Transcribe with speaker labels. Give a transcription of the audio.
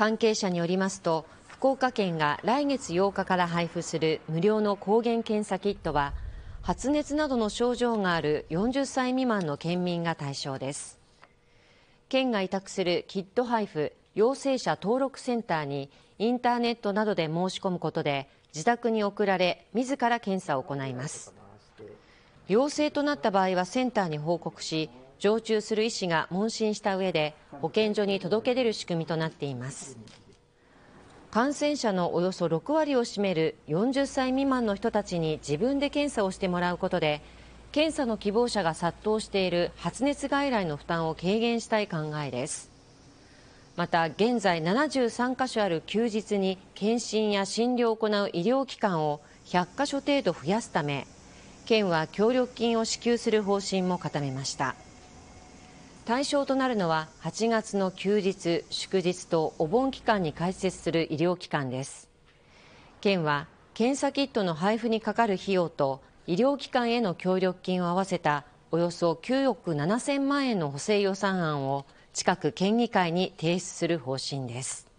Speaker 1: 関係者によりますと福岡県が来月8日から配布する無料の抗原検査キットは発熱などの症状がある40歳未満の県民が対象です県が委託するキット配布陽性者登録センターにインターネットなどで申し込むことで自宅に送られ自ら検査を行います陽性となった場合はセンターに報告し常駐する医師が問診した上で保健所に届け出る仕組みとなっています感染者のおよそ6割を占める40歳未満の人たちに自分で検査をしてもらうことで検査の希望者が殺到している発熱外来の負担を軽減したい考えですまた現在73カ所ある休日に検診や診療を行う医療機関を100カ所程度増やすため県は協力金を支給する方針も固めました対象となるのは8月の休日、祝日とお盆期間に開設する医療機関です。県は検査キットの配布にかかる費用と医療機関への協力金を合わせたおよそ9億7000万円の補正予算案を近く県議会に提出する方針です。